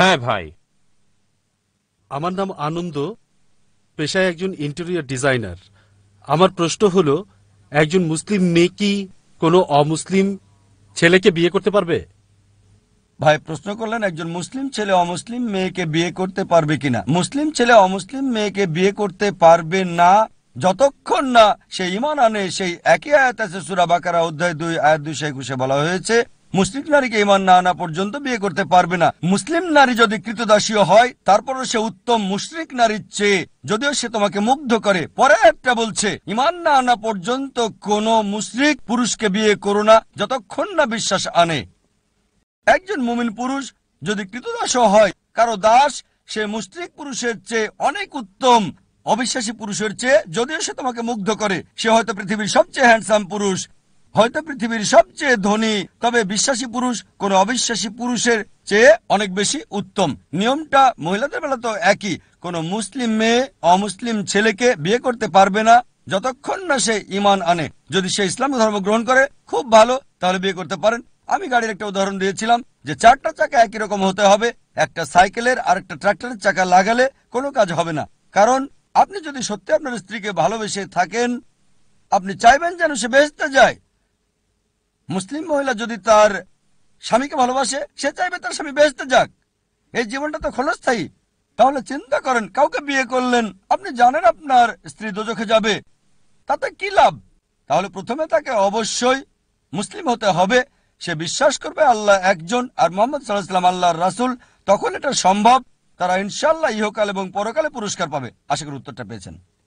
হ্যাঁ ভাই আমার নাম আনন্দ পেশায় একজন ইন্টেরিয়র ডিজাইনার আমার প্রশ্ন হলো একজন মুসলিম মেয়ে কি কোনো অমুসলিম ছেলেকে বিয়ে করতে পারবে ভাই প্রশ্ন করলেন একজন মুসলিম ছেলে অমুসলিম মেয়েকে বিয়ে করতে পারবে কিনা মুসলিম ছেলে অমুসলিম মেয়েকে বিয়ে করতে পারবে না যতক্ষণ না সেই ইমান আনে সেই একই আয়াত আছে সুরাবাকারা অধ্যায় দুই আয়াত দুই শেখ বলা হয়েছে মুসলিম নারীকে ইমান না আনা পর্যন্ত বিয়ে করতে পারবে না মুসলিম নারী যদি কৃতদাসীয় হয় তারপরও সে উত্তম মুশরিক নারীর চেয়ে যদিও সে তোমাকে মুগ্ধ করে পরে একটা বলছে ইমান না আনা পর্যন্ত কোনো মুশরিক পুরুষকে বিয়ে করো না যতক্ষণ না বিশ্বাস আনে একজন মুমিন পুরুষ যদি কৃতদাসও হয় কারো দাস সে মুশরিক পুরুষের চেয়ে অনেক উত্তম অবিশ্বাসী পুরুষের চেয়ে যদিও সে তোমাকে মুগ্ধ করে সে হয়তো পৃথিবীর সবচেয়ে হ্যান্ডসাম পুরুষ হয়তো পৃথিবীর সবচেয়ে ধনী তবে বিশ্বাসী পুরুষ কোনো অবিশ্বাসী পুরুষের চেয়ে অনেক বেশি উত্তম নিয়মটা মহিলাদের বেলা তো একই কোনো মুসলিম মেয়ে অমুসলিম ছেলেকে বিয়ে করতে পারবে না যতক্ষণ না সে ইমান আনে যদি সে ইসলাম ধর্ম গ্রহণ করে খুব ভালো তাহলে বিয়ে করতে পারেন আমি গাড়ির একটা উদাহরণ দিয়েছিলাম যে চারটা চাকা একই রকম হতে হবে একটা সাইকেলের আর একটা ট্রাক্টরের চাকা লাগালে কোনো কাজ হবে না কারণ আপনি যদি সত্যি আপনার স্ত্রীকে ভালোবেসে থাকেন আপনি চাইবেন যেন সে বেঁচতে যায় মুসলিম মহিলা যদি তার স্বামীকে ভালোবাসে সে চাইবে তার স্বামী বেসতে যাক এই জীবনটা তো ক্ষণস্থায়ী তাহলে চিন্তা করেন কাউকে বিয়ে করলেন আপনি জানেন আপনার স্ত্রী দোজখে যাবে তাতে কি লাভ তাহলে প্রথমে তাকে অবশ্যই মুসলিম হতে হবে সে বিশ্বাস করবে আল্লাহ একজন আর মোহাম্মদ সাল্লাহাম আল্লাহর রাসুল তখন এটা সম্ভব তারা ইনশাল্লাহ ইহকাল এবং পরকালে পুরস্কার পাবে আশা করি উত্তরটা পেয়েছেন